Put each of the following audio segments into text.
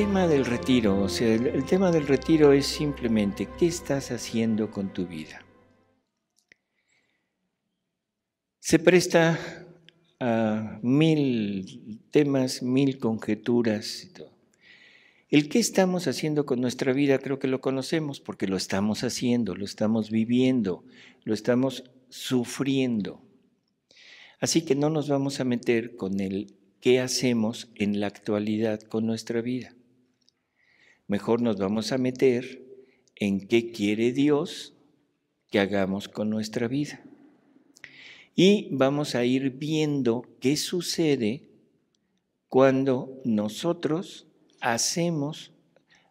tema del retiro, o sea, el, tema del retiro es simplemente qué estás haciendo con tu vida. Se presta a mil temas, mil conjeturas El qué estamos haciendo con nuestra vida creo que lo conocemos porque lo estamos haciendo, lo estamos viviendo, lo estamos sufriendo. Así que no nos vamos a meter con el qué hacemos en la actualidad con nuestra vida mejor nos vamos a meter en qué quiere Dios que hagamos con nuestra vida. Y vamos a ir viendo qué sucede cuando nosotros hacemos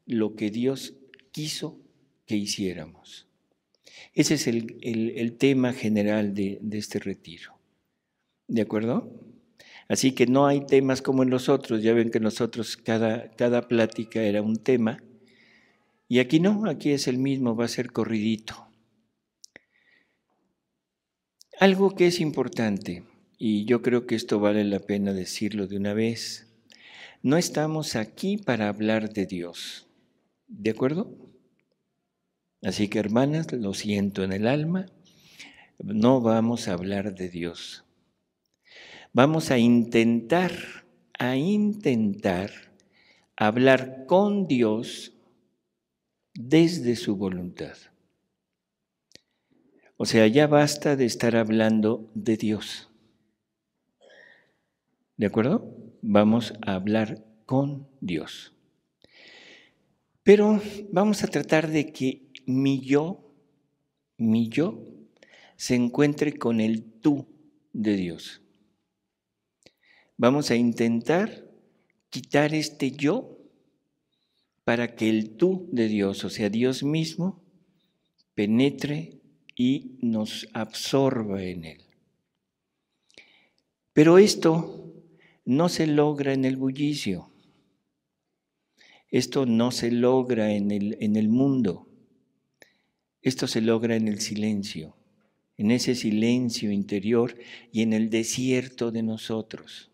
lo que Dios quiso que hiciéramos. Ese es el, tema general de este retiro. ¿De acuerdo? Así que no hay temas como en los otros. Ya ven que en cada, cada plática era un tema. Y aquí no, aquí es el mismo, va a ser corridito. Algo que es importante, y yo creo que esto vale la pena decirlo de una vez, no estamos aquí para hablar de Dios. ¿De acuerdo? Así que hermanas, lo siento en el alma, no vamos a hablar de Dios. Vamos a intentar, a intentar hablar con Dios desde su voluntad. O sea, ya basta de estar hablando de Dios. ¿De acuerdo? Vamos a hablar con Dios. Pero vamos a tratar de que mi yo, mi yo, se encuentre con el tú de Dios. Vamos a intentar quitar este yo para que el tú de Dios, o sea, Dios mismo, penetre y nos absorba en él. Pero esto no se logra en el bullicio. Esto no se logra en el, en el mundo. Esto se logra en el silencio, en ese silencio interior y en el desierto de nosotros.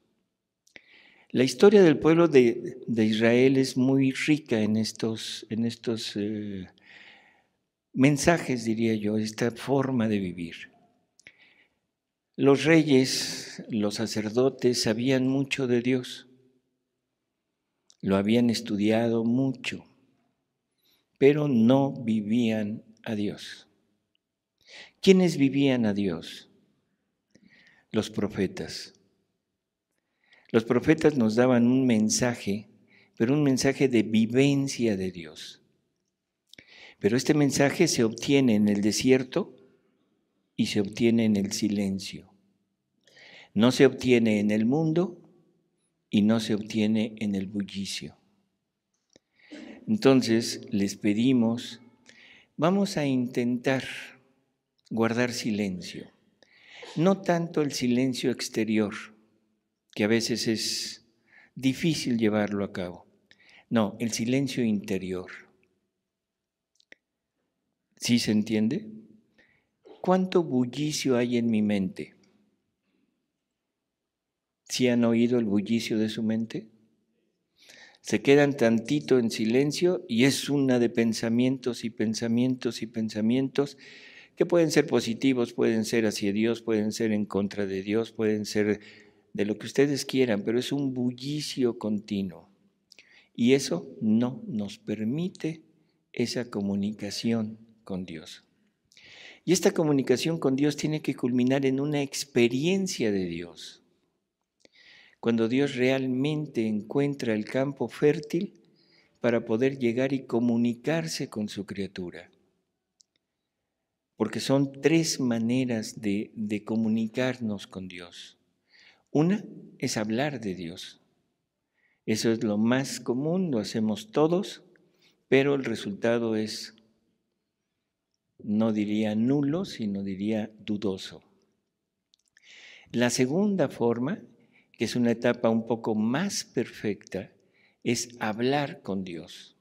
La historia del pueblo de, Israel es muy rica en estos, eh, mensajes, diría yo, esta forma de vivir. Los reyes, los sacerdotes sabían mucho de Dios, lo habían estudiado mucho, pero no vivían a Dios. ¿Quiénes vivían a Dios? Los profetas. Los profetas nos daban un mensaje, pero un mensaje de vivencia de Dios. Pero este mensaje se obtiene en el desierto y se obtiene en el silencio. No se obtiene en el mundo y no se obtiene en el bullicio. Entonces les pedimos, vamos a intentar guardar silencio, no tanto el silencio exterior, que a veces es difícil llevarlo a cabo. No, el silencio interior. ¿Sí se entiende? ¿Cuánto bullicio hay en mi mente? ¿Sí han oído el bullicio de su mente? Se quedan tantito en silencio y es una de pensamientos y pensamientos y pensamientos que pueden ser positivos, pueden ser hacia Dios, pueden ser en contra de Dios, pueden ser de lo que ustedes quieran, pero es un bullicio continuo. Y eso no nos permite esa comunicación con Dios. Y esta comunicación con Dios tiene que culminar en una experiencia de Dios. Cuando Dios realmente encuentra el campo fértil para poder llegar y comunicarse con su criatura. Porque son tres maneras de, de comunicarnos con Dios. Una es hablar de Dios. Eso es lo más común, lo hacemos todos, pero el resultado es, no diría nulo, sino diría dudoso. La segunda forma, que es una etapa un poco más perfecta, es hablar con Dios.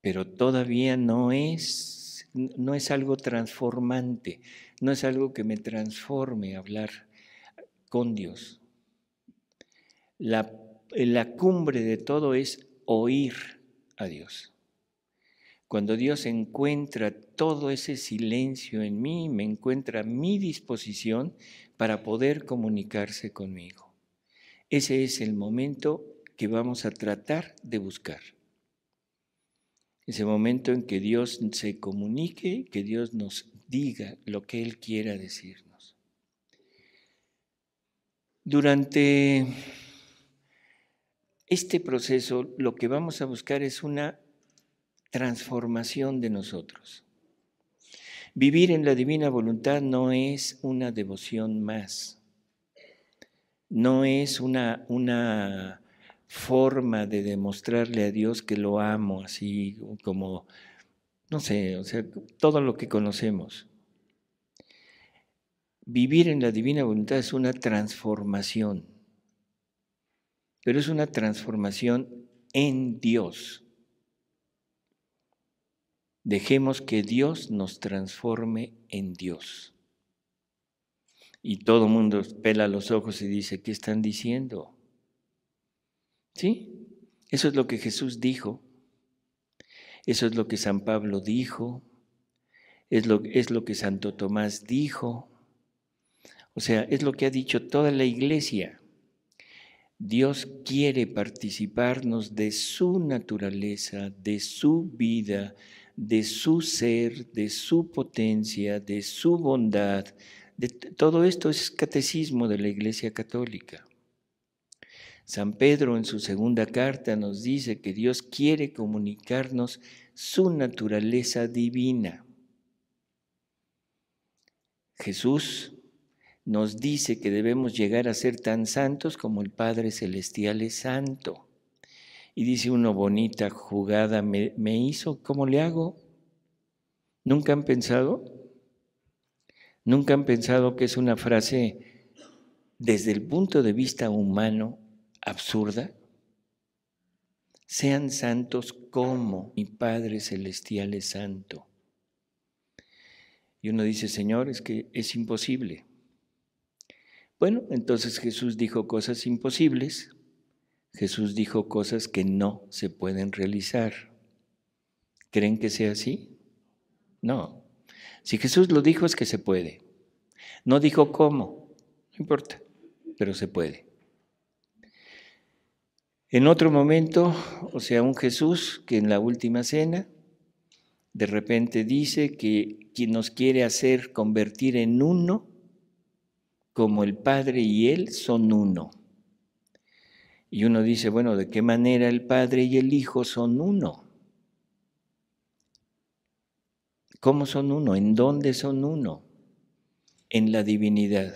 Pero todavía no es, no es algo transformante, no es algo que me transforme hablar con Dios. La, cumbre de todo es oír a Dios. Cuando Dios encuentra todo ese silencio en mí, me encuentra a mi disposición para poder comunicarse conmigo. Ese es el momento que vamos a tratar de buscar. Ese momento en que Dios se comunique, que Dios nos diga lo que Él quiera decirnos. Durante este proceso lo que vamos a buscar es una transformación de nosotros. Vivir en la divina voluntad no es una devoción más, no es una, forma de demostrarle a Dios que lo amo, así como, no sé, o sea, todo lo que conocemos. Vivir en la divina voluntad es una transformación, pero es una transformación en Dios. Dejemos que Dios nos transforme en Dios. Y todo el mundo pela los ojos y dice, ¿qué están diciendo? ¿Sí? Eso es lo que Jesús dijo. Eso es lo que San Pablo dijo. Es lo, es lo que Santo Tomás dijo. O sea, es lo que ha dicho toda la iglesia. Dios quiere participarnos de su naturaleza, de su vida, de su ser, de su potencia, de su bondad. De todo esto es catecismo de la Iglesia Católica. San Pedro en su segunda carta nos dice que Dios quiere comunicarnos su naturaleza divina. Jesús nos dice que debemos llegar a ser tan santos como el Padre Celestial es santo. Y dice uno, bonita jugada me, hizo, ¿cómo le hago? ¿Nunca han pensado? ¿Nunca han pensado que es una frase desde el punto de vista humano absurda? Sean santos como mi Padre Celestial es santo. Y uno dice, Señor, es que es imposible. Bueno, entonces Jesús dijo cosas imposibles, Jesús dijo cosas que no se pueden realizar. ¿Creen que sea así? No. Si Jesús lo dijo es que se puede. No dijo cómo, no importa, pero se puede. En otro momento, o sea, un Jesús que en la última cena de repente dice que quien nos quiere hacer convertir en uno como el Padre y Él son uno. Y uno dice, bueno, ¿de qué manera el Padre y el Hijo son uno? ¿Cómo son uno? ¿En dónde son uno? En la divinidad.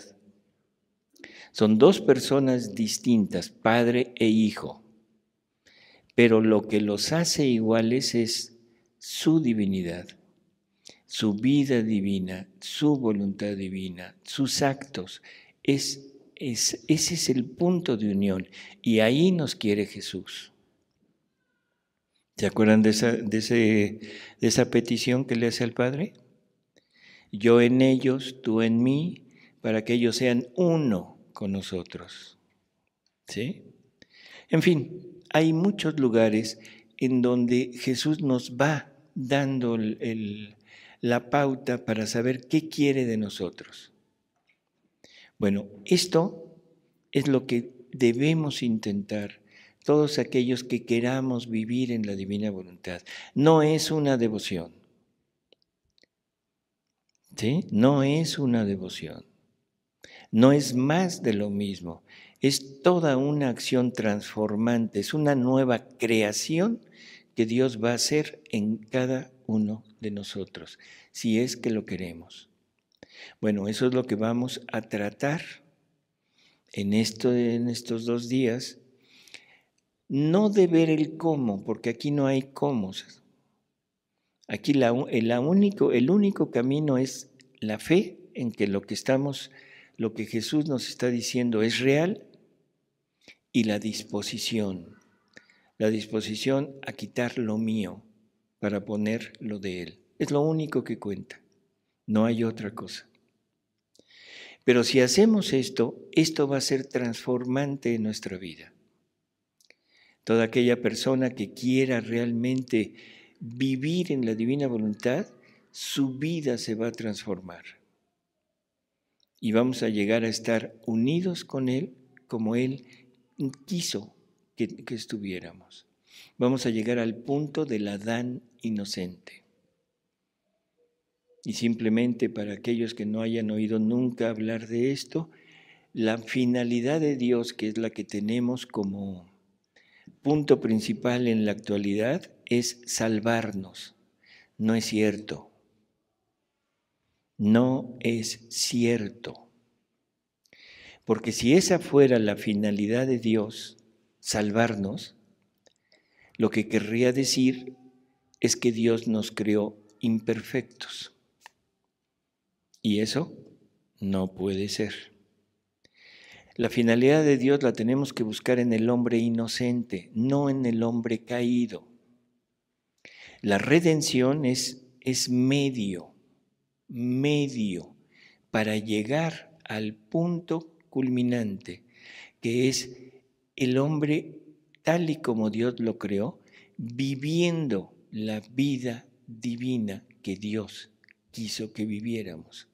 Son dos personas distintas, Padre e Hijo. Pero lo que los hace iguales es su divinidad su vida divina, su voluntad divina, sus actos. Es, ese es el punto de unión y ahí nos quiere Jesús. ¿Se acuerdan de esa, petición que le hace al Padre? Yo en ellos, tú en mí, para que ellos sean uno con nosotros. ¿Sí? En fin, hay muchos lugares en donde Jesús nos va dando el, la pauta para saber qué quiere de nosotros. Bueno, esto es lo que debemos intentar todos aquellos que queramos vivir en la divina voluntad. No es una devoción. ¿Sí? No es una devoción. No es más de lo mismo. Es toda una acción transformante, es una nueva creación que Dios va a hacer en cada uno de nosotros, si es que lo queremos. Bueno, eso es lo que vamos a tratar en, esto, en estos dos días. No de ver el cómo, porque aquí no hay cómo. Aquí la, único, el único camino es la fe en que lo que estamos, lo que Jesús nos está diciendo es real y la disposición, la disposición a quitar lo mío, para poner lo de Él. Es lo único que cuenta. No hay otra cosa. Pero si hacemos esto, esto va a ser transformante en nuestra vida. Toda aquella persona que quiera realmente vivir en la divina voluntad, su vida se va a transformar. Y vamos a llegar a estar unidos con Él como Él quiso que, estuviéramos vamos a llegar al punto del Adán inocente. Y simplemente para aquellos que no hayan oído nunca hablar de esto, la finalidad de Dios, que es la que tenemos como punto principal en la actualidad, es salvarnos. No es cierto. No es cierto. Porque si esa fuera la finalidad de Dios, salvarnos, lo que querría decir es que Dios nos creó imperfectos. Y eso no puede ser. La finalidad de Dios la tenemos que buscar en el hombre inocente, no en el hombre caído. La redención es, es medio, medio para llegar al punto culminante, que es el hombre tal y como Dios lo creó, viviendo la vida divina que Dios quiso que viviéramos.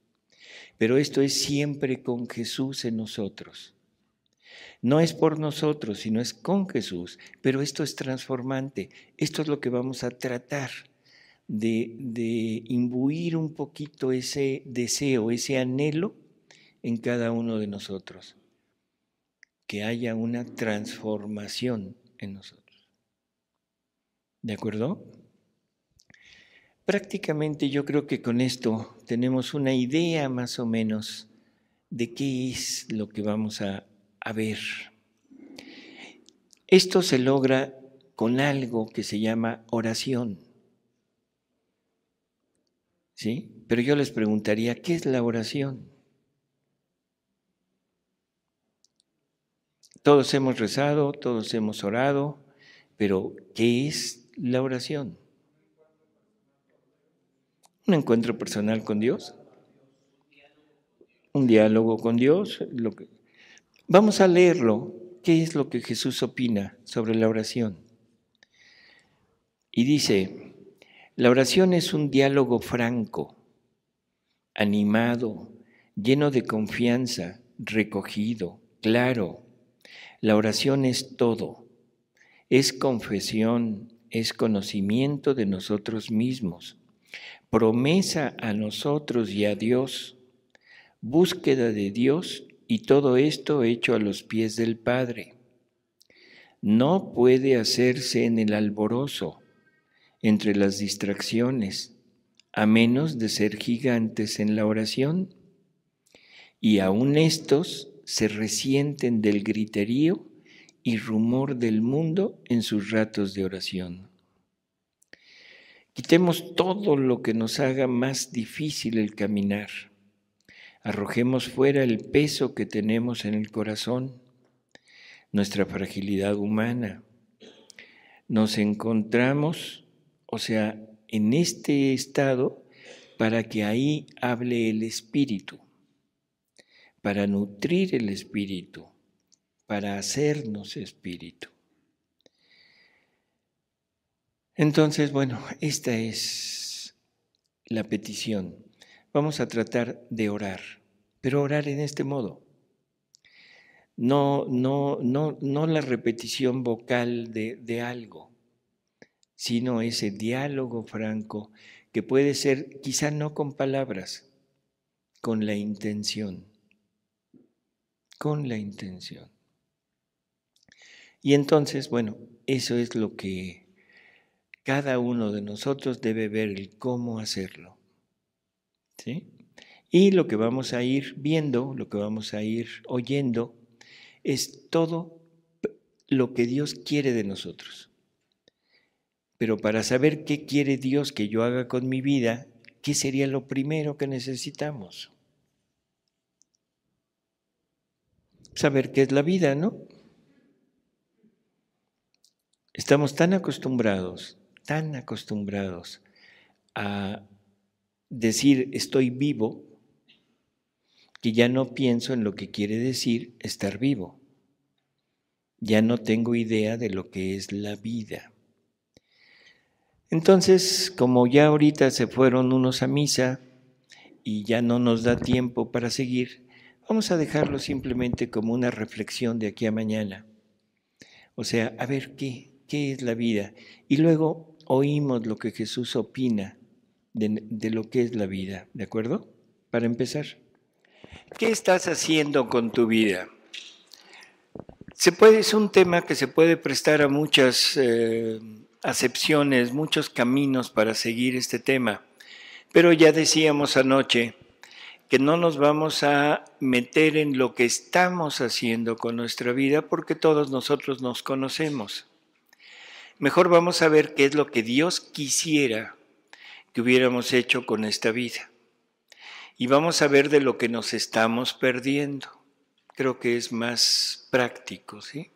Pero esto es siempre con Jesús en nosotros. No es por nosotros, sino es con Jesús. Pero esto es transformante. Esto es lo que vamos a tratar de, de imbuir un poquito ese deseo, ese anhelo en cada uno de nosotros. Que haya una transformación en nosotros. ¿De acuerdo? Prácticamente yo creo que con esto tenemos una idea más o menos de qué es lo que vamos a, a ver. Esto se logra con algo que se llama oración. ¿Sí? Pero yo les preguntaría, ¿qué es la oración? Todos hemos rezado, todos hemos orado, pero ¿qué es la oración? Un encuentro personal con Dios, un diálogo con Dios. Vamos a leerlo. ¿Qué es lo que Jesús opina sobre la oración? Y dice, la oración es un diálogo franco, animado, lleno de confianza, recogido, claro, la oración es todo, es confesión, es conocimiento de nosotros mismos, promesa a nosotros y a Dios, búsqueda de Dios y todo esto hecho a los pies del Padre. No puede hacerse en el alborozo, entre las distracciones, a menos de ser gigantes en la oración. Y aun estos se resienten del griterío y rumor del mundo en sus ratos de oración. Quitemos todo lo que nos haga más difícil el caminar. Arrojemos fuera el peso que tenemos en el corazón, nuestra fragilidad humana. Nos encontramos, o sea, en este estado para que ahí hable el Espíritu para nutrir el espíritu, para hacernos espíritu. Entonces, bueno, esta es la petición. Vamos a tratar de orar, pero orar en este modo. No, no, no, no la repetición vocal de, de algo, sino ese diálogo franco que puede ser quizá no con palabras, con la intención con la intención. Y entonces, bueno, eso es lo que cada uno de nosotros debe ver el cómo hacerlo. ¿Sí? Y lo que vamos a ir viendo, lo que vamos a ir oyendo, es todo lo que Dios quiere de nosotros. Pero para saber qué quiere Dios que yo haga con mi vida, ¿qué sería lo primero que necesitamos? saber qué es la vida, ¿no? Estamos tan acostumbrados, tan acostumbrados a decir estoy vivo, que ya no pienso en lo que quiere decir estar vivo. Ya no tengo idea de lo que es la vida. Entonces, como ya ahorita se fueron unos a misa y ya no nos da tiempo para seguir, Vamos a dejarlo simplemente como una reflexión de aquí a mañana. O sea, a ver qué, qué es la vida. Y luego oímos lo que Jesús opina de, lo que es la vida, ¿de acuerdo? Para empezar. ¿Qué estás haciendo con tu vida? Se puede, es un tema que se puede prestar a muchas eh, acepciones, muchos caminos para seguir este tema. Pero ya decíamos anoche que no nos vamos a meter en lo que estamos haciendo con nuestra vida porque todos nosotros nos conocemos. Mejor vamos a ver qué es lo que Dios quisiera que hubiéramos hecho con esta vida. Y vamos a ver de lo que nos estamos perdiendo. Creo que es más práctico, ¿sí?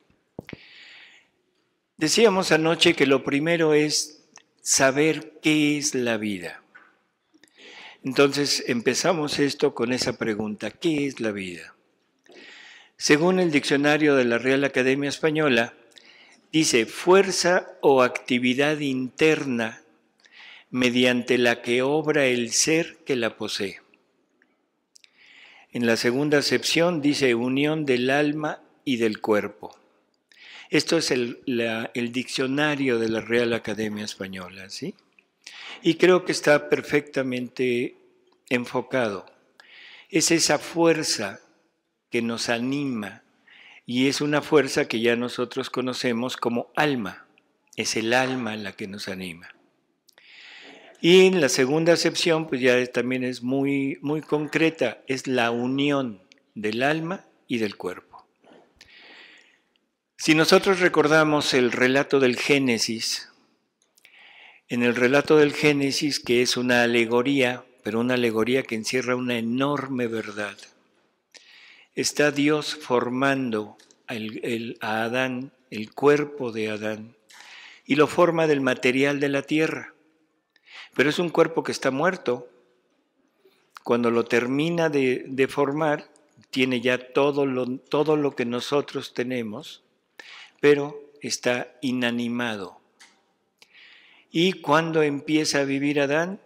Decíamos anoche que lo primero es saber qué es la vida. Entonces empezamos esto con esa pregunta, ¿qué es la vida? Según el diccionario de la Real Academia Española, dice fuerza o actividad interna mediante la que obra el ser que la posee. En la segunda acepción dice unión del alma y del cuerpo. Esto es el, el diccionario de la Real Academia Española, ¿sí? Y creo que está perfectamente enfocado. Es esa fuerza que nos anima y es una fuerza que ya nosotros conocemos como alma. Es el alma la que nos anima. Y en la segunda acepción, pues ya también es muy, muy concreta, es la unión del alma y del cuerpo. Si nosotros recordamos el relato del Génesis, en el relato del Génesis, que es una alegoría, pero una alegoría que encierra una enorme verdad, está Dios formando a Adán, el cuerpo de Adán, y lo forma del material de la tierra. Pero es un cuerpo que está muerto. Cuando lo termina de, formar, tiene ya todo todo lo que nosotros tenemos, pero está inanimado. ¿Y cuando empieza a vivir Adán?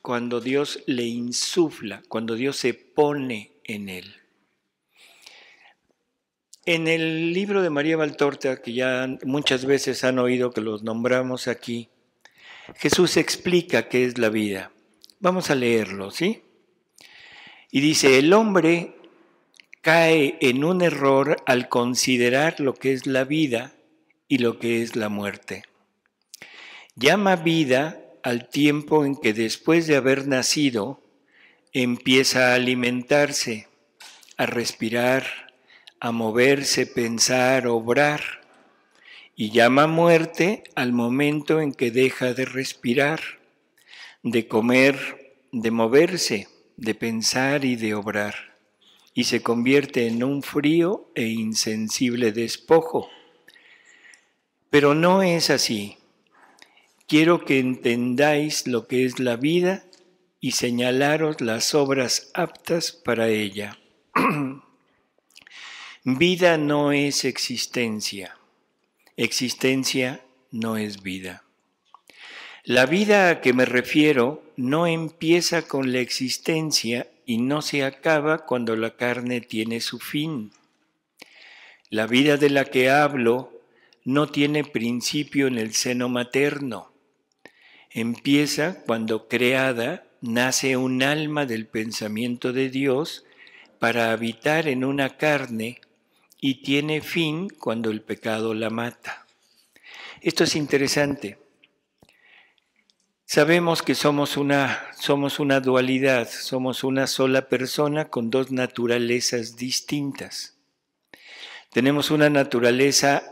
Cuando Dios le insufla, cuando Dios se pone en él. En el libro de María Valtorta, que ya muchas veces han oído que los nombramos aquí, Jesús explica qué es la vida. Vamos a leerlo, ¿sí? Y dice, el hombre cae en un error al considerar lo que es la vida y lo que es la muerte llama vida al tiempo en que después de haber nacido empieza a alimentarse, a respirar, a moverse, pensar, obrar, y llama muerte al momento en que deja de respirar, de comer, de moverse, de pensar y de obrar, y se convierte en un frío e insensible despojo. Pero no es así. Quiero que entendáis lo que es la vida y señalaros las obras aptas para ella. vida no es existencia. Existencia no es vida. La vida a que me refiero no empieza con la existencia y no se acaba cuando la carne tiene su fin. La vida de la que hablo no tiene principio en el seno materno Empieza cuando creada nace un alma del pensamiento de Dios para habitar en una carne y tiene fin cuando el pecado la mata. Esto es interesante. Sabemos que somos una, somos una dualidad, somos una sola persona con dos naturalezas distintas. Tenemos una naturaleza,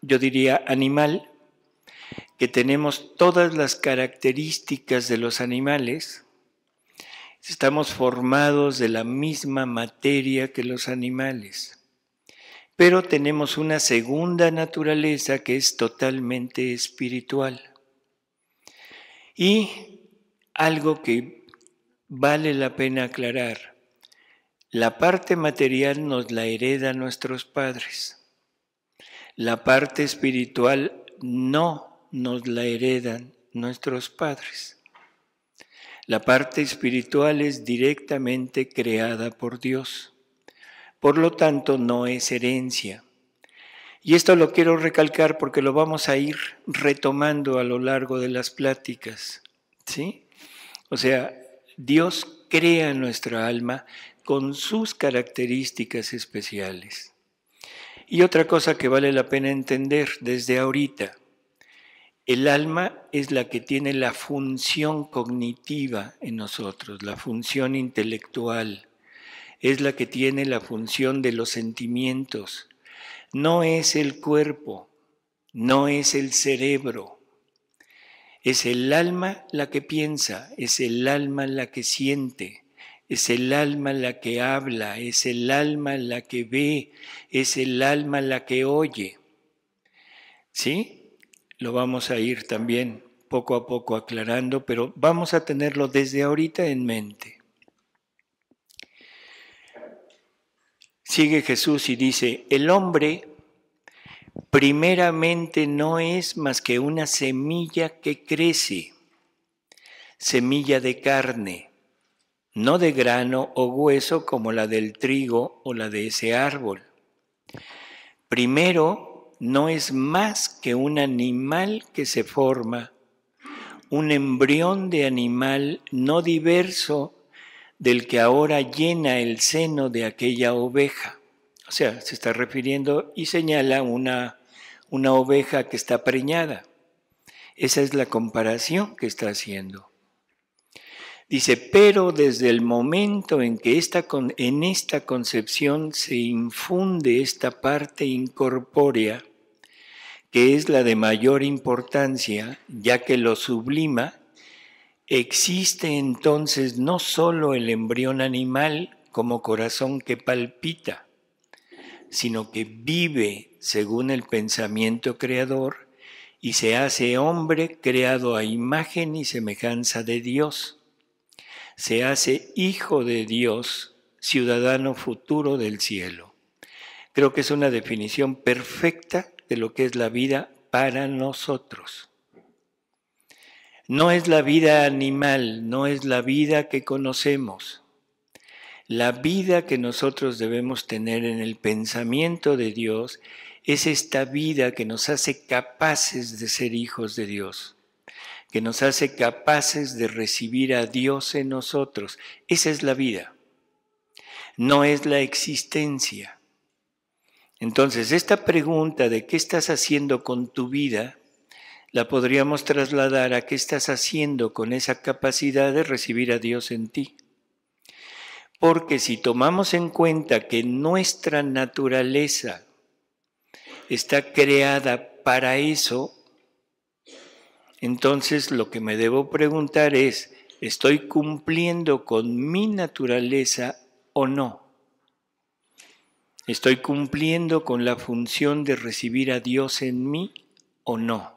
yo diría, animal, que tenemos todas las características de los animales, estamos formados de la misma materia que los animales, pero tenemos una segunda naturaleza que es totalmente espiritual. Y algo que vale la pena aclarar, la parte material nos la hereda nuestros padres, la parte espiritual no nos la heredan nuestros padres. La parte espiritual es directamente creada por Dios. Por lo tanto, no es herencia. Y esto lo quiero recalcar porque lo vamos a ir retomando a lo largo de las pláticas. ¿sí? O sea, Dios crea nuestra alma con sus características especiales. Y otra cosa que vale la pena entender desde ahorita, el alma es la que tiene la función cognitiva en nosotros, la función intelectual, es la que tiene la función de los sentimientos. No es el cuerpo, no es el cerebro. Es el alma la que piensa, es el alma la que siente, es el alma la que habla, es el alma la que ve, es el alma la que oye. ¿Sí? lo vamos a ir también poco a poco aclarando, pero vamos a tenerlo desde ahorita en mente. Sigue Jesús y dice, el hombre primeramente no es más que una semilla que crece, semilla de carne, no de grano o hueso como la del trigo o la de ese árbol. Primero no es más que un animal que se forma, un embrión de animal no diverso del que ahora llena el seno de aquella oveja. O sea, se está refiriendo y señala una, oveja que está preñada. Esa es la comparación que está haciendo. Dice, pero desde el momento en que en esta concepción se infunde esta parte incorpórea, que es la de mayor importancia, ya que lo sublima, existe entonces no solo el embrión animal como corazón que palpita, sino que vive según el pensamiento creador y se hace hombre creado a imagen y semejanza de Dios. Se hace hijo de Dios, ciudadano futuro del cielo. Creo que es una definición perfecta lo que es la vida para nosotros. No es la vida animal, no es la vida que conocemos. La vida que nosotros debemos tener en el pensamiento de Dios es esta vida que nos hace capaces de ser hijos de Dios, que nos hace capaces de recibir a Dios en nosotros. Esa es la vida. No es la existencia. Entonces, esta pregunta de qué estás haciendo con tu vida, la podríamos trasladar a qué estás haciendo con esa capacidad de recibir a Dios en ti. Porque si tomamos en cuenta que nuestra naturaleza está creada para eso, entonces lo que me debo preguntar es, ¿estoy cumpliendo con mi naturaleza o no? ¿Estoy cumpliendo con la función de recibir a Dios en mí o no?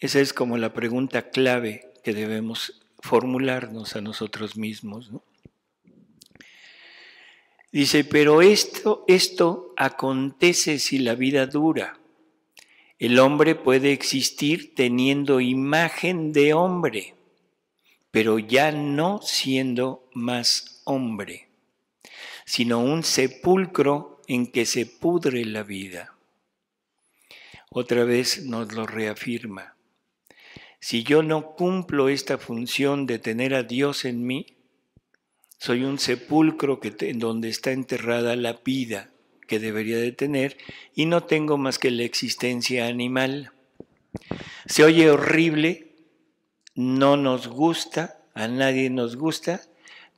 Esa es como la pregunta clave que debemos formularnos a nosotros mismos. Dice, pero esto, esto acontece si la vida dura. El hombre puede existir teniendo imagen de hombre, pero ya no siendo más hombre sino un sepulcro en que se pudre la vida. Otra vez nos lo reafirma. Si yo no cumplo esta función de tener a Dios en mí, soy un sepulcro en donde está enterrada la vida que debería de tener y no tengo más que la existencia animal. Se oye horrible, no nos gusta, a nadie nos gusta,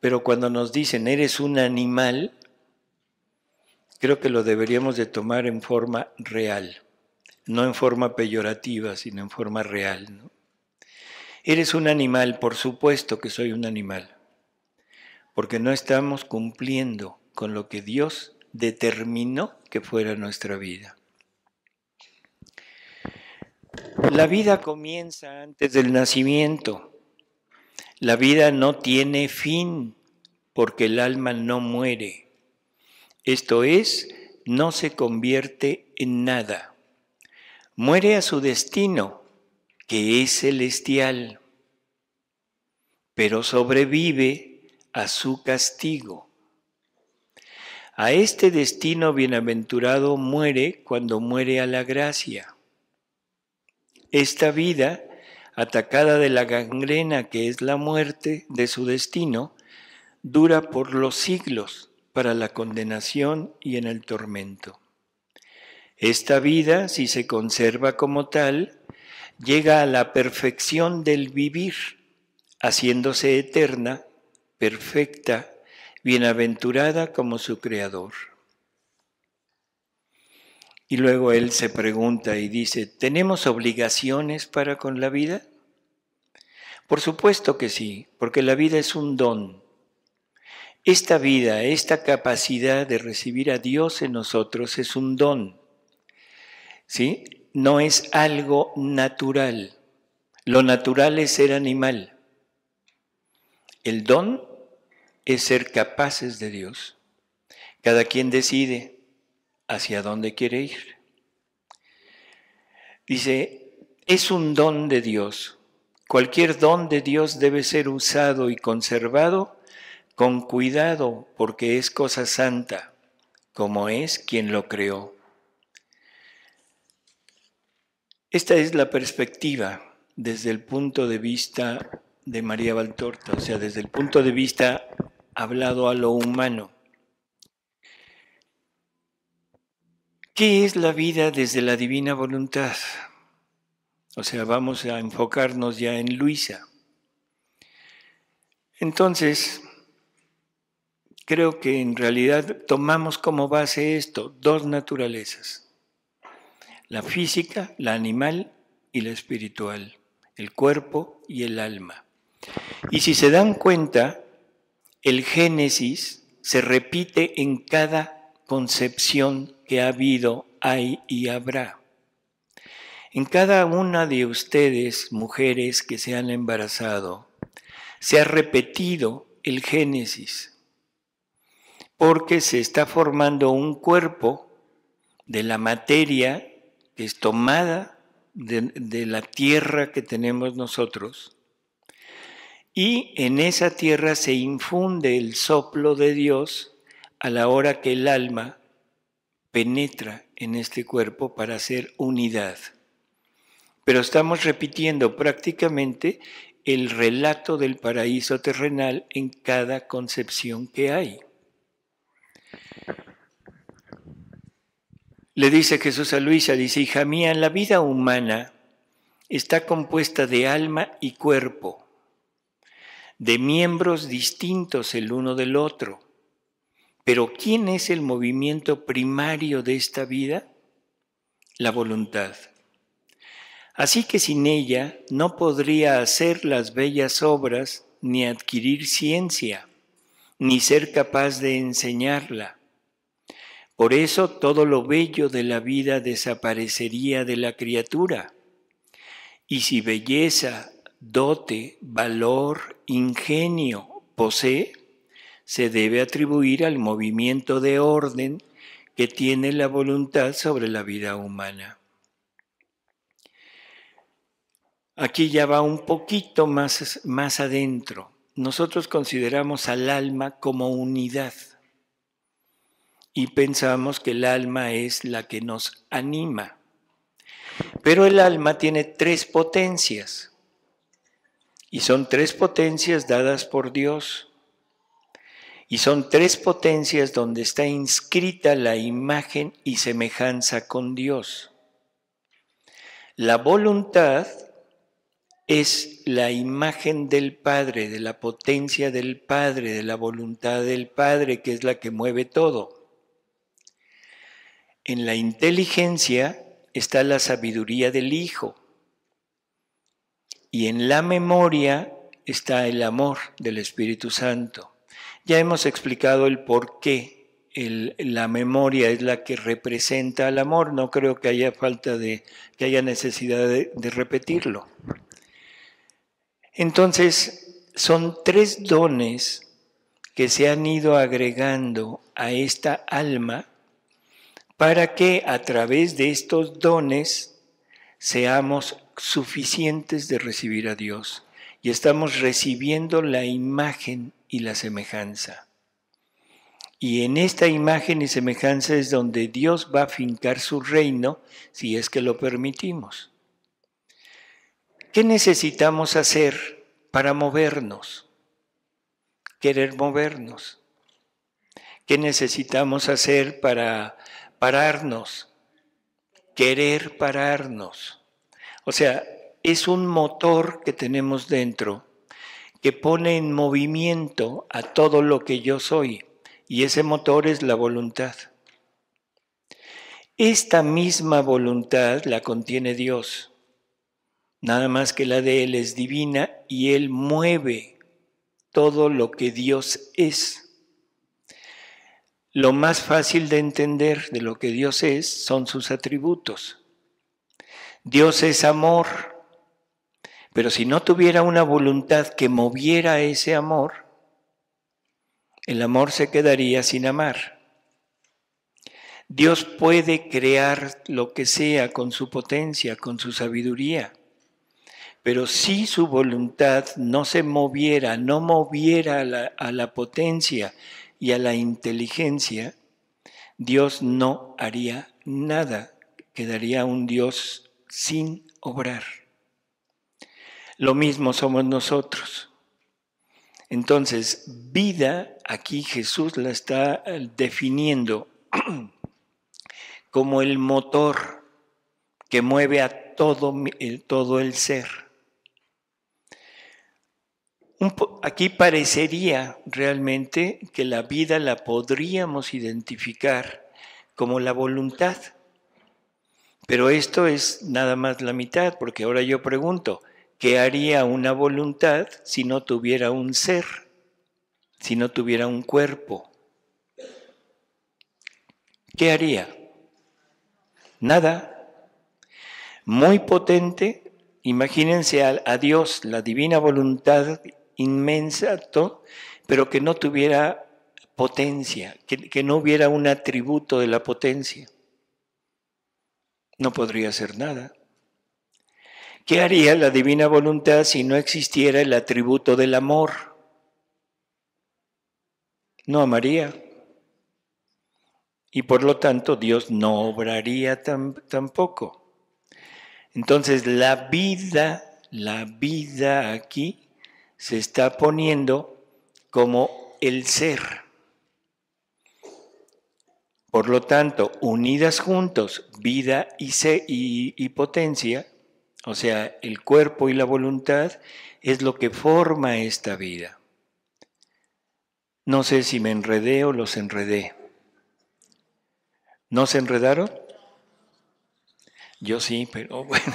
pero cuando nos dicen, eres un animal, creo que lo deberíamos de tomar en forma real, no en forma peyorativa, sino en forma real. Eres un animal, por supuesto que soy un animal, porque no estamos cumpliendo con lo que Dios determinó que fuera nuestra vida. La vida comienza antes del nacimiento. La vida no tiene fin porque el alma no muere. Esto es, no se convierte en nada. Muere a su destino, que es celestial, pero sobrevive a su castigo. A este destino bienaventurado muere cuando muere a la gracia. Esta vida atacada de la gangrena que es la muerte de su destino, dura por los siglos para la condenación y en el tormento. Esta vida, si se conserva como tal, llega a la perfección del vivir, haciéndose eterna, perfecta, bienaventurada como su Creador. Y luego él se pregunta y dice, ¿tenemos obligaciones para con la vida? Por supuesto que sí, porque la vida es un don. Esta vida, esta capacidad de recibir a Dios en nosotros es un don. ¿Sí? No es algo natural. Lo natural es ser animal. El don es ser capaces de Dios. Cada quien decide hacia dónde quiere ir. Dice, es un don de Dios. Cualquier don de Dios debe ser usado y conservado con cuidado porque es cosa santa, como es quien lo creó. Esta es la perspectiva desde el punto de vista de María Valtorta, o sea, desde el punto de vista hablado a lo humano. ¿Qué es la vida desde la divina voluntad? O sea, vamos a enfocarnos ya en Luisa. Entonces, creo que en realidad tomamos como base esto, dos naturalezas, la física, la animal y la espiritual, el cuerpo y el alma. Y si se dan cuenta, el Génesis se repite en cada concepción que ha habido, hay y habrá. En cada una de ustedes, mujeres que se han embarazado, se ha repetido el Génesis, porque se está formando un cuerpo de la materia que es tomada de, de la tierra que tenemos nosotros, y en esa tierra se infunde el soplo de Dios a la hora que el alma penetra en este cuerpo para hacer unidad. Pero estamos repitiendo prácticamente el relato del paraíso terrenal en cada concepción que hay. Le dice Jesús a Luisa, dice, hija mía, la vida humana está compuesta de alma y cuerpo, de miembros distintos el uno del otro pero ¿quién es el movimiento primario de esta vida? La voluntad. Así que sin ella no podría hacer las bellas obras, ni adquirir ciencia, ni ser capaz de enseñarla. Por eso todo lo bello de la vida desaparecería de la criatura. Y si belleza, dote, valor, ingenio posee, se debe atribuir al movimiento de orden que tiene la voluntad sobre la vida humana. Aquí ya va un poquito más, más adentro. Nosotros consideramos al alma como unidad y pensamos que el alma es la que nos anima. Pero el alma tiene tres potencias y son tres potencias dadas por Dios. Y son tres potencias donde está inscrita la imagen y semejanza con Dios. La voluntad es la imagen del Padre, de la potencia del Padre, de la voluntad del Padre, que es la que mueve todo. En la inteligencia está la sabiduría del Hijo y en la memoria está el amor del Espíritu Santo. Ya hemos explicado el por qué la memoria es la que representa al amor. No creo que haya falta de, que haya necesidad de repetirlo. Entonces, son tres dones que se han ido agregando a esta alma para que a través de estos dones seamos suficientes de recibir a Dios y estamos recibiendo la imagen y la semejanza. Y en esta imagen y semejanza es donde Dios va a fincar su reino si es que lo permitimos. ¿Qué necesitamos hacer para movernos? Querer movernos. ¿Qué necesitamos hacer para pararnos? Querer pararnos. O sea, es un motor que tenemos dentro que pone en movimiento a todo lo que yo soy y ese motor es la voluntad. Esta misma voluntad la contiene Dios, nada más que la de Él es divina y Él mueve todo lo que Dios es. Lo más fácil de entender de lo que Dios es son sus atributos. Dios es amor, pero si no tuviera una voluntad que moviera ese amor, el amor se quedaría sin amar. Dios puede crear lo que sea con su potencia, con su sabiduría, pero si su voluntad no se moviera, no moviera a la, a la potencia y a la inteligencia, Dios no haría nada, quedaría un Dios sin obrar. Lo mismo somos nosotros. Entonces, vida, aquí Jesús la está eh, definiendo como el motor que mueve a todo, todo el ser. aquí parecería realmente que la vida la podríamos identificar como la voluntad. Pero esto es nada más la mitad, porque ahora yo pregunto, ¿Qué haría una voluntad si no tuviera un ser, si no tuviera un cuerpo? ¿Qué haría? Nada. Muy potente, imagínense a, Dios, la divina voluntad inmensa, pero que no tuviera potencia, que, que, no hubiera un atributo de la potencia. No podría hacer nada. ¿Qué haría la divina voluntad si no existiera el atributo del amor? No amaría. Y por lo tanto Dios no obraría tampoco. Entonces la vida, la vida aquí se está poniendo como el ser. Por lo tanto, unidas juntos, vida y, y potencia, o sea, el cuerpo y la voluntad es lo que forma esta vida. No sé si me enredé o los enredé. ¿No se enredaron? Yo sí, pero bueno.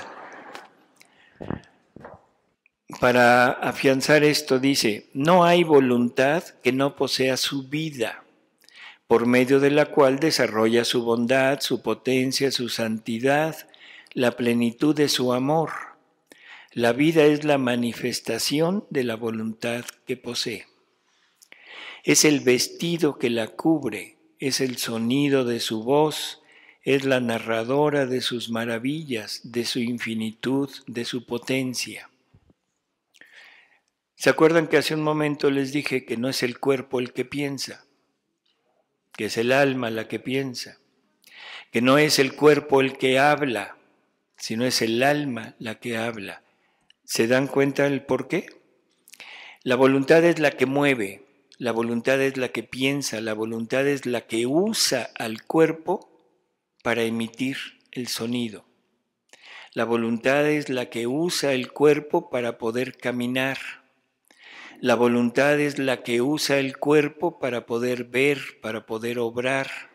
Para afianzar esto dice, no hay voluntad que no posea su vida, por medio de la cual desarrolla su bondad, su potencia, su santidad, la plenitud de su amor. La vida es la manifestación de la voluntad que posee. Es el vestido que la cubre, es el sonido de su voz, es la narradora de sus maravillas, de su infinitud, de su potencia. ¿Se acuerdan que hace un momento les dije que no es el cuerpo el que piensa, que es el alma la que piensa, que no es el cuerpo el que habla, sino es el alma la que habla. ¿Se dan cuenta el por qué? La voluntad es la que mueve, la voluntad es la que piensa, la voluntad es la que usa al cuerpo para emitir el sonido. La voluntad es la que usa el cuerpo para poder caminar. La voluntad es la que usa el cuerpo para poder ver, para poder obrar.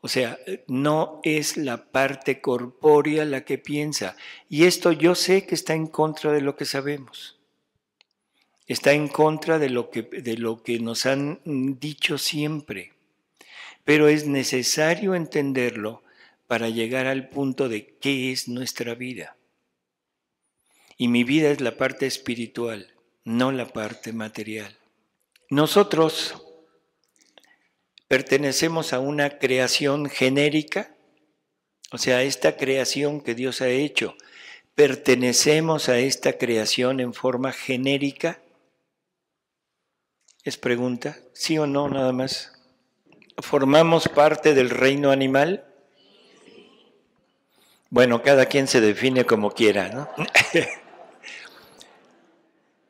O sea, eh, no es la parte corpórea la que piensa. Y esto yo sé que está en contra de lo que sabemos. Está en contra de lo que, de lo que nos han mm, dicho siempre. Pero es necesario entenderlo para llegar al punto de qué es nuestra vida. Y mi vida es la parte espiritual, no la parte material. Nosotros pertenecemos a una creación genérica, o sea, esta creación que Dios ha hecho, pertenecemos a esta creación en forma genérica. Es pregunta, sí o no nada más. ¿Formamos parte del reino animal? Bueno, cada quien se define como quiera, ¿no?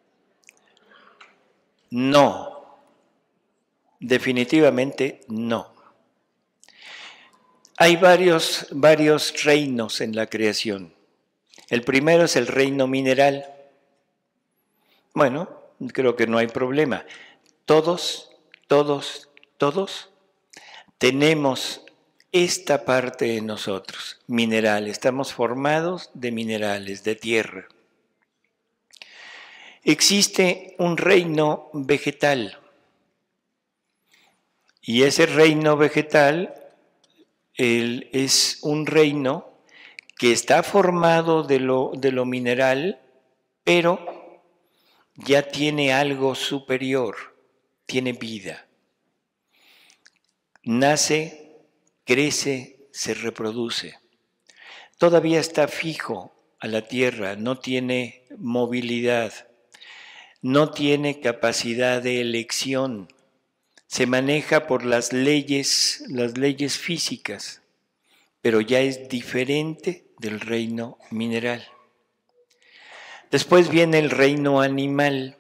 no, Definitivamente no. Hay varios, varios reinos en la creación. El primero es el reino mineral. Bueno, creo que no hay problema. Todos, todos, todos tenemos esta parte de nosotros, mineral. Estamos formados de minerales, de tierra. Existe un reino vegetal. Y ese reino vegetal es un reino que está formado de lo mineral, pero ya tiene algo superior, tiene vida. Nace, crece, se reproduce. Todavía está fijo a la tierra, no tiene movilidad, no tiene capacidad de elección se maneja por las leyes, las leyes físicas, pero ya es diferente del reino mineral. Después viene el reino animal.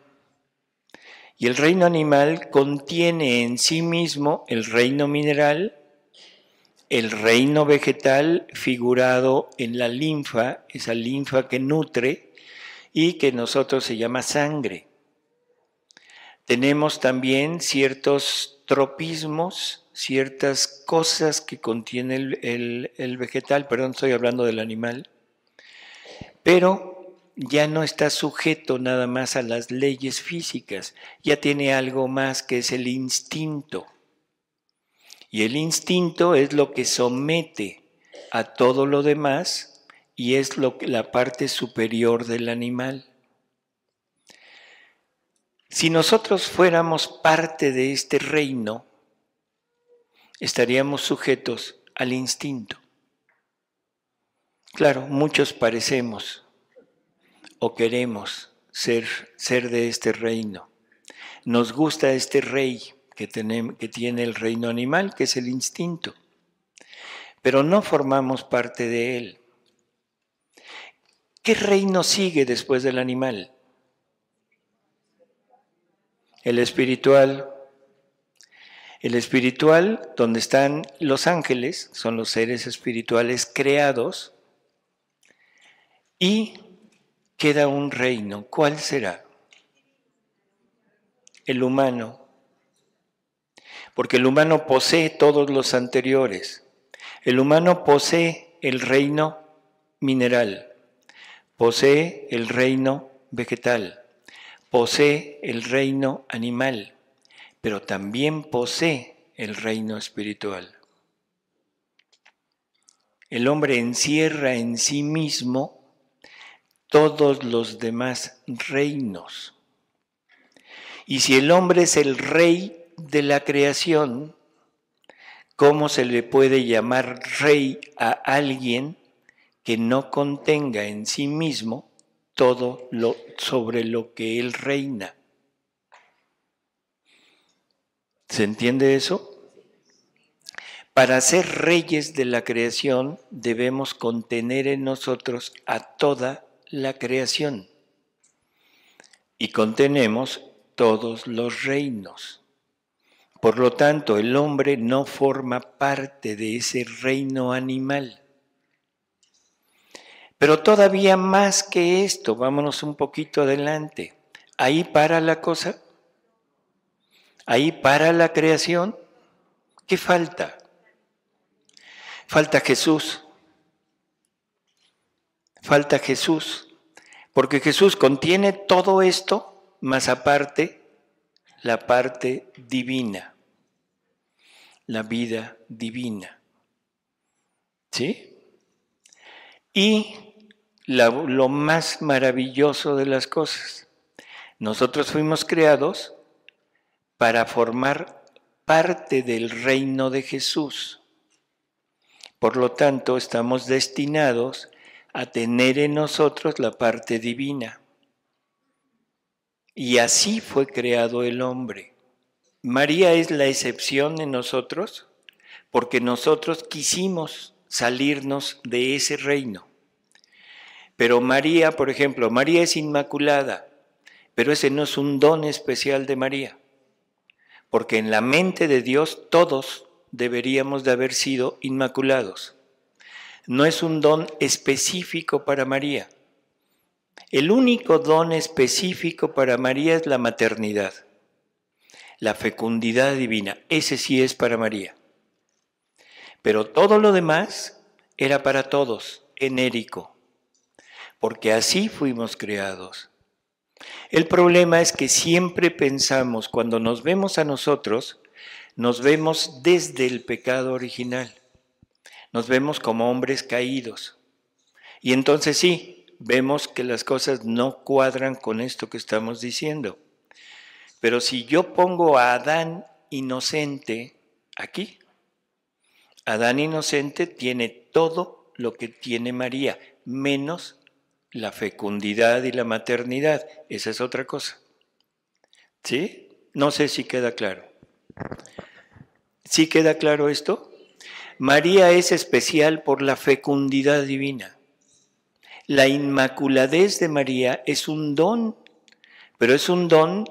Y el reino animal contiene en sí mismo el reino mineral, el reino vegetal figurado en la linfa, esa linfa que nutre y que nosotros se llama sangre. Tenemos también ciertos tropismos, ciertas cosas que contiene el, vegetal, perdón, estoy hablando del animal, pero ya no está sujeto nada más a las leyes físicas, ya tiene algo más que es el instinto. Y el instinto es lo que somete a todo lo demás y es lo la parte superior del animal. Si nosotros fuéramos parte de este reino, estaríamos sujetos al instinto. Claro, muchos parecemos o queremos ser, ser de este reino. Nos gusta este rey que, tiene, que tiene el reino animal, que es el instinto, pero no formamos parte de él. ¿Qué reino sigue después del animal? el espiritual. El espiritual, donde están los ángeles, son los seres espirituales creados, y queda un reino. ¿Cuál será? El humano. Porque el humano posee todos los anteriores. El humano posee el reino mineral, posee el reino vegetal, posee el reino animal, pero también posee el reino espiritual. El hombre encierra en sí mismo todos los demás reinos. Y si el hombre es el rey de la creación, ¿cómo se le puede llamar rey a alguien que no contenga en sí mismo todo lo sobre lo que él reina. ¿Se entiende eso? Para ser reyes de la creación debemos contener en nosotros a toda la creación y contenemos todos los reinos. Por lo tanto, el hombre no forma parte de ese reino animal. Pero todavía más que esto, vámonos un poquito adelante. Ahí para la cosa, ahí para la creación, ¿qué falta? Falta Jesús. Falta Jesús. Porque Jesús contiene todo esto, más aparte, la parte divina. La vida divina. ¿Sí? Y lo más maravilloso de las cosas. Nosotros fuimos creados para formar parte del reino de Jesús. Por lo tanto, estamos destinados a tener en nosotros la parte divina. Y así fue creado el hombre. María es la excepción en nosotros porque nosotros quisimos salirnos de ese reino. Pero María, por ejemplo, María es inmaculada, pero ese no es un don especial de María, porque en la mente de Dios todos deberíamos de haber sido inmaculados. No es un don específico para María. El único don específico para María es la maternidad, la fecundidad divina. Ese sí es para María. Pero todo lo demás era para todos, enérico porque así fuimos creados. El problema es que siempre pensamos, cuando nos vemos a nosotros, nos vemos desde el pecado original, nos vemos como hombres caídos. Y entonces sí, vemos que las cosas no cuadran con esto que estamos diciendo. Pero si yo pongo a Adán inocente aquí, Adán inocente tiene todo lo que tiene María, menos la fecundidad y la maternidad. Esa es otra cosa. ¿Sí? No sé si queda claro. ¿Sí queda claro esto? María es especial por la fecundidad divina. La inmaculadez de María es un don, pero es un don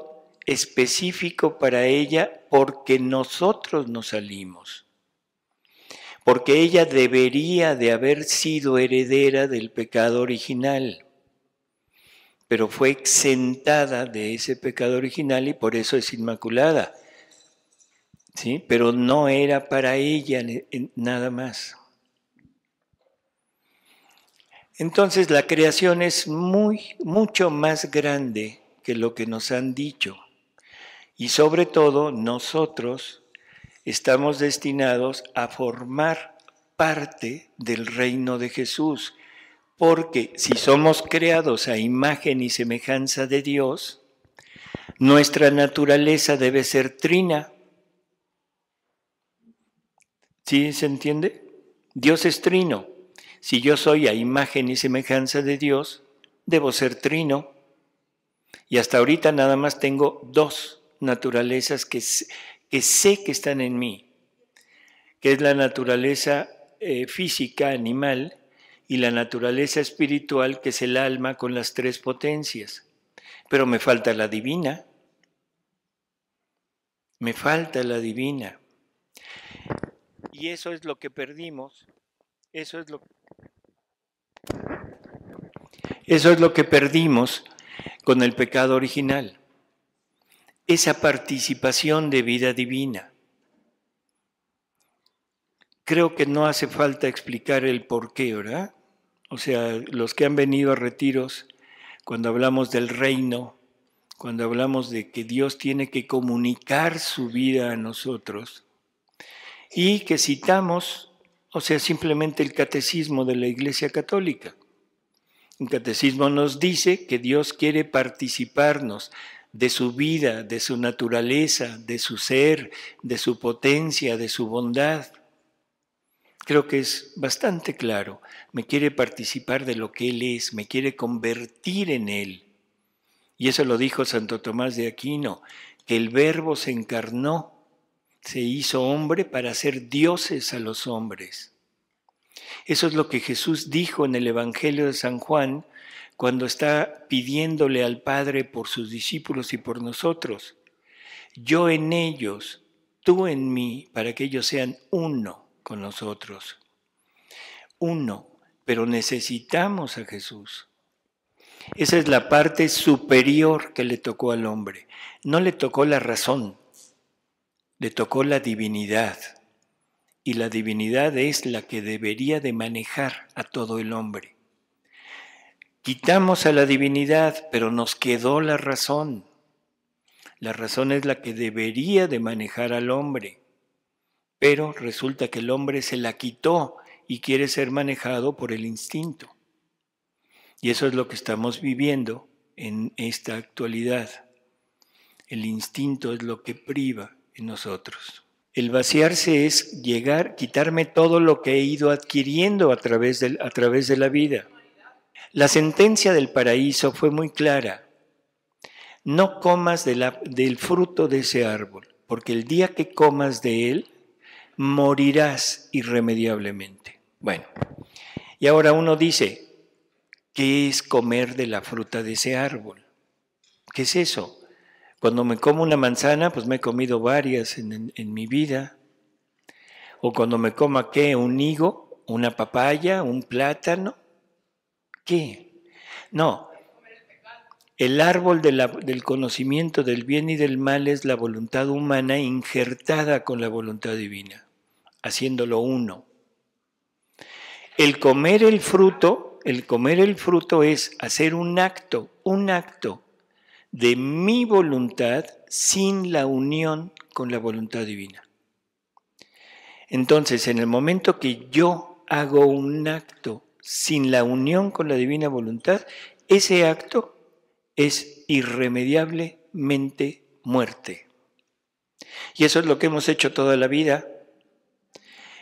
específico para ella porque nosotros nos salimos porque ella debería de haber sido heredera del pecado original, pero fue exentada de ese pecado original y por eso es inmaculada. ¿Sí? Pero no era para ella nada más. Entonces la creación es muy, mucho más grande que lo que nos han dicho. Y sobre todo nosotros estamos destinados a formar parte del reino de Jesús, porque si somos creados a imagen y semejanza de Dios, nuestra naturaleza debe ser trina. ¿Sí se entiende? Dios es trino. Si yo soy a imagen y semejanza de Dios, debo ser trino. Y hasta ahorita nada más tengo dos naturalezas que, que sé que están en mí, que es la naturaleza eh, física, animal, y la naturaleza espiritual, que es el alma con las tres potencias. Pero me falta la divina. Me falta la divina. Y eso es lo que perdimos. Eso es lo Eso es lo que perdimos con el pecado original esa participación de vida divina. Creo que no hace falta explicar el por qué, ¿verdad? O sea, los que han venido a retiros, cuando hablamos del reino, cuando hablamos de que Dios tiene que comunicar su vida a nosotros, y que citamos, o sea, simplemente el catecismo de la Iglesia Católica. El catecismo nos dice que Dios quiere participarnos de su vida, de su naturaleza, de su ser, de su potencia, de su bondad. Creo que es bastante claro. Me quiere participar de lo que Él es, me quiere convertir en Él. Y eso lo dijo Santo Tomás de Aquino, que el verbo se encarnó, se hizo hombre para hacer dioses a los hombres. Eso es lo que Jesús dijo en el Evangelio de San Juan cuando está pidiéndole al Padre por sus discípulos y por nosotros. Yo en ellos, tú en mí, para que ellos sean uno con nosotros. Uno, pero necesitamos a Jesús. Esa es la parte superior que le tocó al hombre. No le tocó la razón, le tocó la divinidad. Y la divinidad es la que debería de manejar a todo el hombre. Quitamos a la divinidad, pero nos quedó la razón. La razón es la que debería de manejar al hombre, pero resulta que el hombre se la quitó y quiere ser manejado por el instinto. Y eso es lo que estamos viviendo en esta actualidad. El instinto es lo que priva en nosotros. El vaciarse es llegar, quitarme todo lo que he ido adquiriendo a través, a través de la vida. La sentencia del paraíso fue muy clara. No comas del fruto de ese árbol, porque el día que comas de él, morirás irremediablemente. Bueno, y ahora uno dice, ¿qué es comer de la fruta de ese árbol? ¿Qué es eso? Cuando me como una manzana, pues me he comido varias en, en mi vida. O cuando me coma qué, un higo, una papaya, un plátano. ¿Qué? No. El árbol del conocimiento del bien y del mal es la voluntad humana injertada con la voluntad divina, haciéndolo uno. El comer el fruto, el comer el fruto es hacer un acto, un acto de mi voluntad sin la unión con la voluntad divina. Entonces, en el momento que yo hago un acto sin la unión con la divina voluntad, ese acto es irremediablemente muerte. Y eso es lo que hemos hecho toda la vida.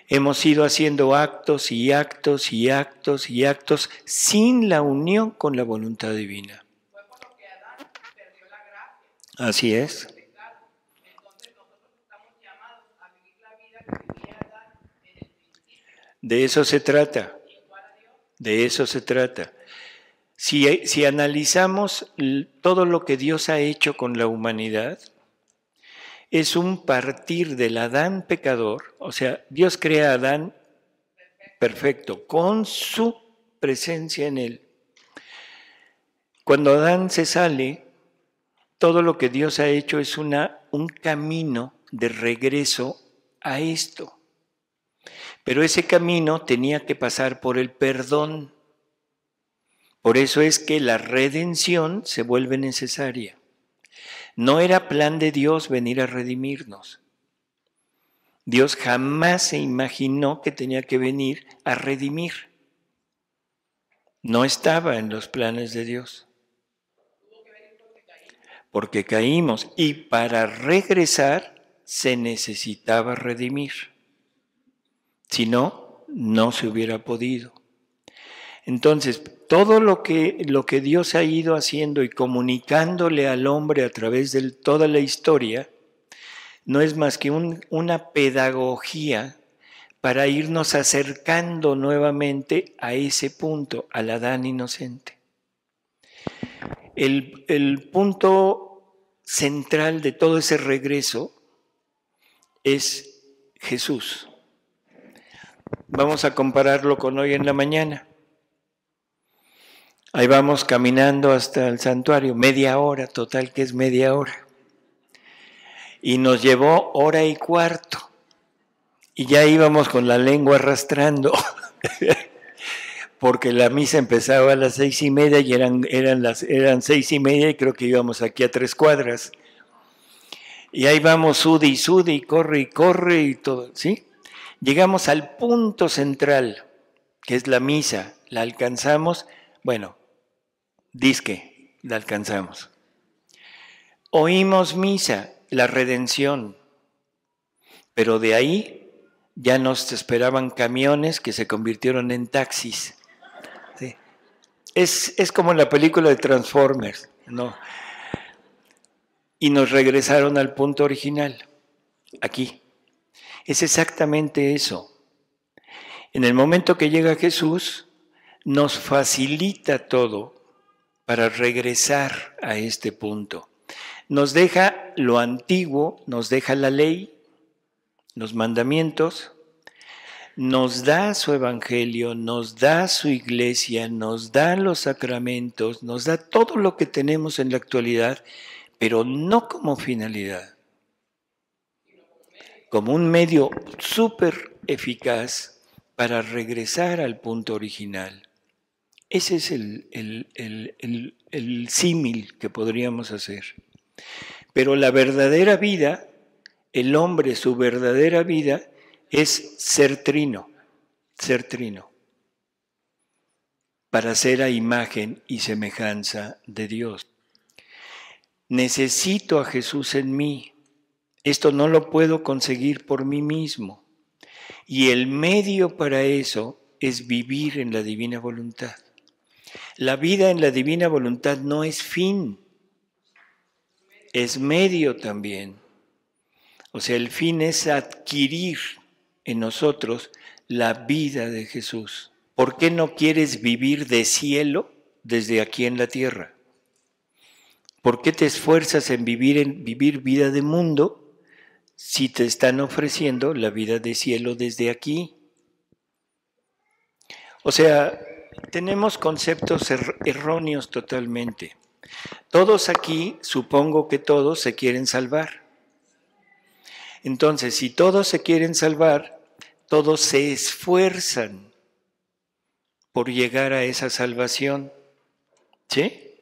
Hemos ido haciendo actos y actos y actos y actos sin la unión con la voluntad divina. Así es. De eso se trata. De eso se trata. Si, si, analizamos todo lo que Dios ha hecho con la humanidad, es un partir del Adán pecador, o sea, Dios crea a Adán perfecto, con su presencia en él. Cuando Adán se sale, todo lo que Dios ha hecho es una, un camino de regreso a esto. Pero ese camino tenía que pasar por el perdón. Por eso es que la redención se vuelve necesaria. No era plan de Dios venir a redimirnos. Dios jamás se imaginó que tenía que venir a redimir. No estaba en los planes de Dios. Porque caímos y para regresar se necesitaba redimir. Si no, no se hubiera podido. Entonces, todo lo que, lo que Dios ha ido haciendo y comunicándole al hombre a través de toda la historia, no es más que una pedagogía para irnos acercando nuevamente a ese punto, al Adán inocente. El, el punto central de todo ese regreso es Jesús. Vamos a compararlo con hoy en la mañana. Ahí vamos caminando hasta el santuario, media hora, total que es media hora. Y nos llevó hora y cuarto. Y ya íbamos con la lengua arrastrando, porque la misa empezaba a las seis y media y eran, eran, las, eran seis y media y creo que íbamos aquí a tres cuadras. Y ahí vamos, sude y sud y corre y corre y todo, ¿sí? Llegamos al punto central, que es la misa. La alcanzamos, bueno, disque, la alcanzamos. Oímos misa, la redención. Pero de ahí ya nos esperaban camiones que se convirtieron en taxis. Es, como en la película de Transformers, ¿no? Y nos regresaron al punto original, aquí. Es exactamente eso. En el momento que llega Jesús, nos facilita todo para regresar a este punto. Nos deja lo antiguo, nos deja la ley, los mandamientos, nos da su evangelio, nos da su iglesia, nos da los sacramentos, nos da todo lo que tenemos en la actualidad, pero no como finalidad como un medio súper eficaz para regresar al punto original. Ese es el, símil que podríamos hacer. Pero la verdadera vida, el hombre, su verdadera vida, es ser trino, ser trino, para ser a imagen y semejanza de Dios. Necesito a Jesús en mí esto no lo puedo conseguir por mí mismo. Y el medio para eso es vivir en la divina voluntad. La vida en la divina voluntad no es fin, es medio también. O sea, el fin es adquirir en nosotros la vida de Jesús. ¿Por qué no quieres vivir de cielo desde aquí en la tierra? ¿Por qué te esfuerzas en vivir, en vivir vida de mundo si te están ofreciendo la vida de cielo desde aquí. O sea, tenemos conceptos erróneos totalmente. Todos aquí, supongo que todos se quieren salvar. Entonces, si todos se quieren salvar, todos se esfuerzan por llegar a esa salvación. ¿Sí?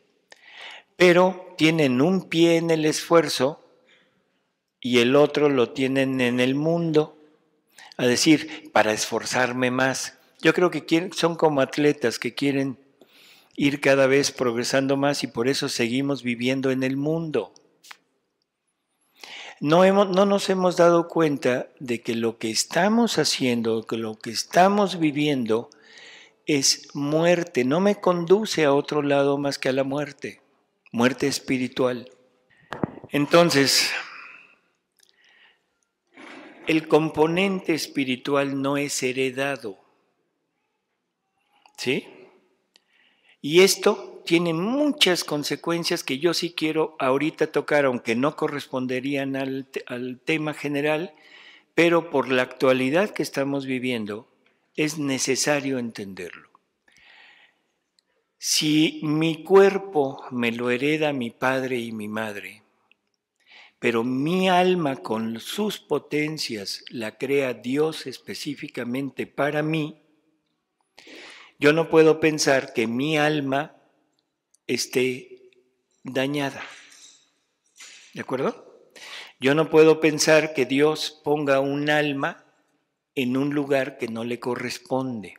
Pero tienen un pie en el esfuerzo y el otro lo tienen en el mundo. A decir, para esforzarme más. Yo creo que son como atletas que quieren ir cada vez progresando más y por eso seguimos viviendo en el mundo. No, no nos hemos dado cuenta de que lo que estamos haciendo, que lo que estamos viviendo es muerte, no me conduce a otro lado más que a la muerte, muerte espiritual. Entonces, el componente espiritual no es heredado. ¿Sí? Y esto tiene muchas consecuencias que yo sí quiero ahorita tocar, aunque no corresponderían al, al tema general, pero por la actualidad que estamos viviendo es necesario entenderlo. Si mi cuerpo me lo hereda mi padre y mi madre, pero mi alma con sus potencias la crea Dios específicamente para mí, yo no puedo pensar que mi alma esté dañada. ¿De acuerdo? Yo no puedo pensar que Dios ponga un alma en un lugar que no le corresponde.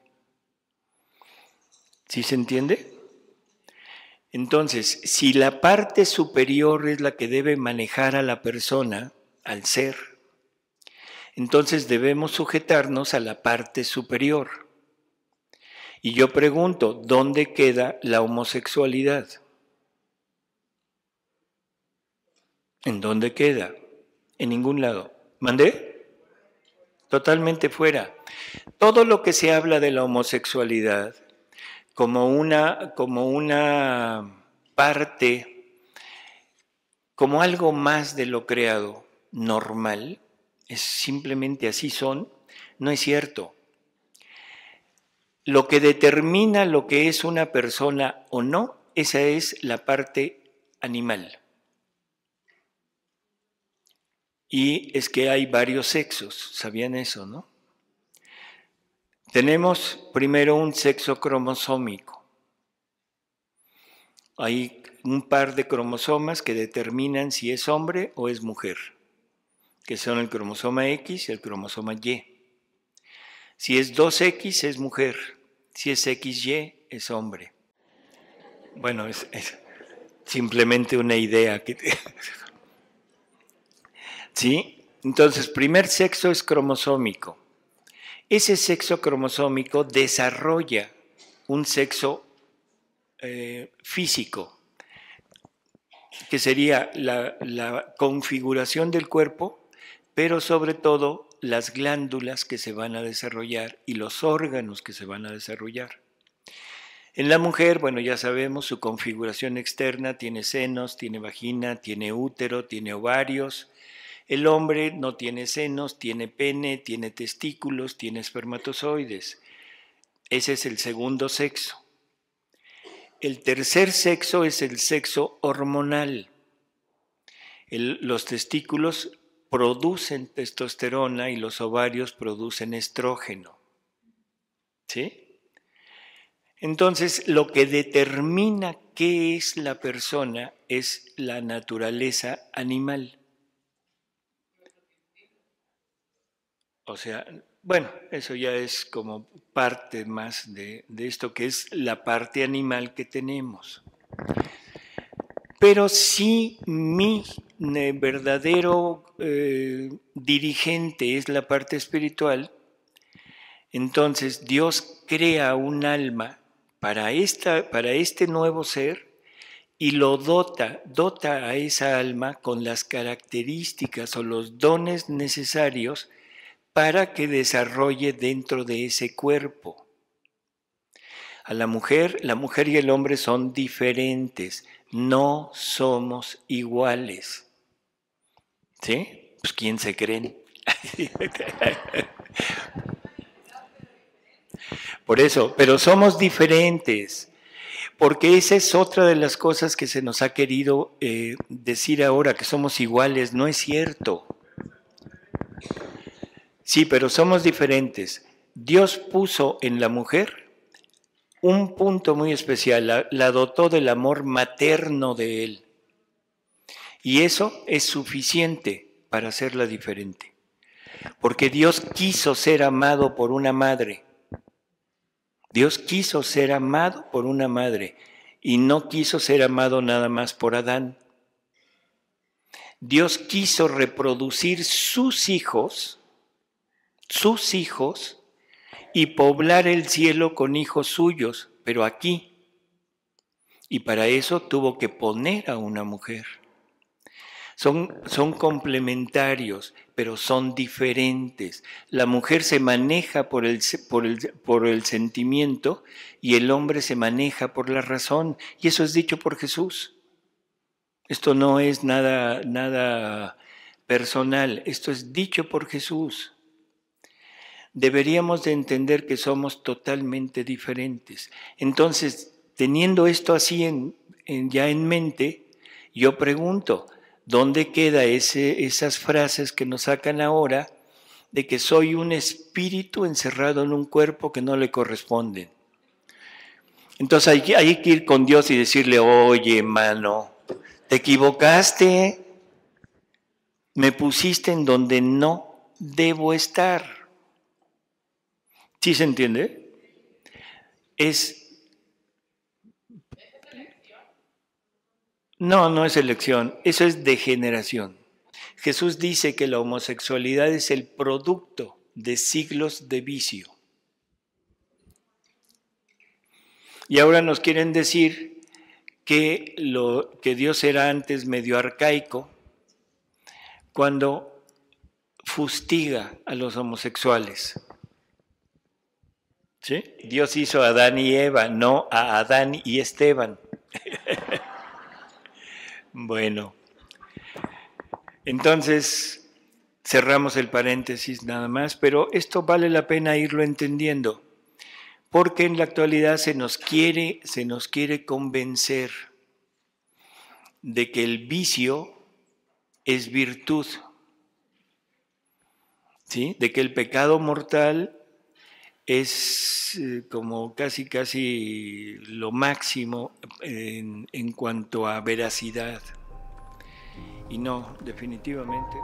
¿Sí se entiende? Entonces, si la parte superior es la que debe manejar a la persona, al ser, entonces debemos sujetarnos a la parte superior. Y yo pregunto, ¿dónde queda la homosexualidad? ¿En dónde queda? En ningún lado. ¿Mandé? Totalmente fuera. Todo lo que se habla de la homosexualidad como una, como una parte, como algo más de lo creado normal, es simplemente así son, no es cierto. Lo que determina lo que es una persona o no, esa es la parte animal. Y es que hay varios sexos, ¿sabían eso, no? Tenemos primero un sexo cromosómico. Hay un par de cromosomas que determinan si es hombre o es mujer, que son el cromosoma X y el cromosoma Y. Si es 2X es mujer, si es XY es hombre. Bueno, es, simplemente una idea ¿Sí? Entonces, primer sexo es cromosómico. Ese sexo cromosómico desarrolla un sexo eh, físico, que sería la configuración del cuerpo, pero sobre todo las glándulas que se van a desarrollar y los órganos que se van a desarrollar. En la mujer, bueno, ya sabemos, su configuración externa tiene senos, tiene vagina, tiene útero, tiene ovarios, el hombre no tiene senos, tiene pene, tiene testículos, tiene espermatozoides. Ese es el segundo sexo. El tercer sexo es el sexo hormonal. los testículos producen testosterona y los ovarios producen estrógeno. ¿Sí? Entonces, lo que determina qué es la persona es la naturaleza animal. O sea, bueno, eso ya es como parte más de, esto que es la parte animal que tenemos. Pero si mi eh, verdadero eh, dirigente es la parte espiritual, entonces Dios crea un alma para, esta, para este nuevo ser y lo dota, dota a esa alma con las características o los dones necesarios para que desarrolle dentro de ese cuerpo. A la mujer, la mujer y el hombre son diferentes, no somos iguales. ¿Sí? Pues ¿quién se creen? Por eso, pero somos diferentes, porque esa es otra de las cosas que se nos ha querido eh, decir ahora, que somos iguales, no es cierto. Sí, pero somos diferentes. Dios puso en la mujer un punto muy especial, la, dotó del amor materno de Él. Y eso es suficiente para hacerla diferente. Porque Dios quiso ser amado por una madre. Dios quiso ser amado por una madre y no quiso ser amado nada más por Adán. Dios quiso reproducir sus hijos sus hijos y poblar el cielo con hijos suyos, pero aquí. Y para eso tuvo que poner a una mujer. Son, complementarios, pero son diferentes. La mujer se maneja por el, por el sentimiento y el hombre se maneja por la razón. Y eso es dicho por Jesús. Esto no es nada, nada personal, esto es dicho por Jesús deberíamos de entender que somos totalmente diferentes. Entonces, teniendo esto así ya en mente, yo pregunto, ¿dónde queda esas frases que nos sacan ahora de que soy un espíritu encerrado en un cuerpo que no le corresponde? Entonces hay, hay que ir con Dios y decirle, oye, mano, te equivocaste, me pusiste en donde no debo estar. ¿Sí se entiende? Es... No, no es elección, eso es degeneración. Jesús dice que la homosexualidad es el producto de siglos de vicio. Y ahora nos quieren decir que, lo, que Dios era antes medio arcaico cuando fustiga a los homosexuales. Dios hizo a Adán y Eva, no a Adán y Esteban. bueno, entonces cerramos el paréntesis nada más, pero esto vale la pena irlo entendiendo, porque en la actualidad se nos quiere, se nos quiere convencer de que el vicio es virtud, ¿sí? de que el pecado mortal es eh, como casi, casi lo máximo en, en cuanto a veracidad. Y no, definitivamente.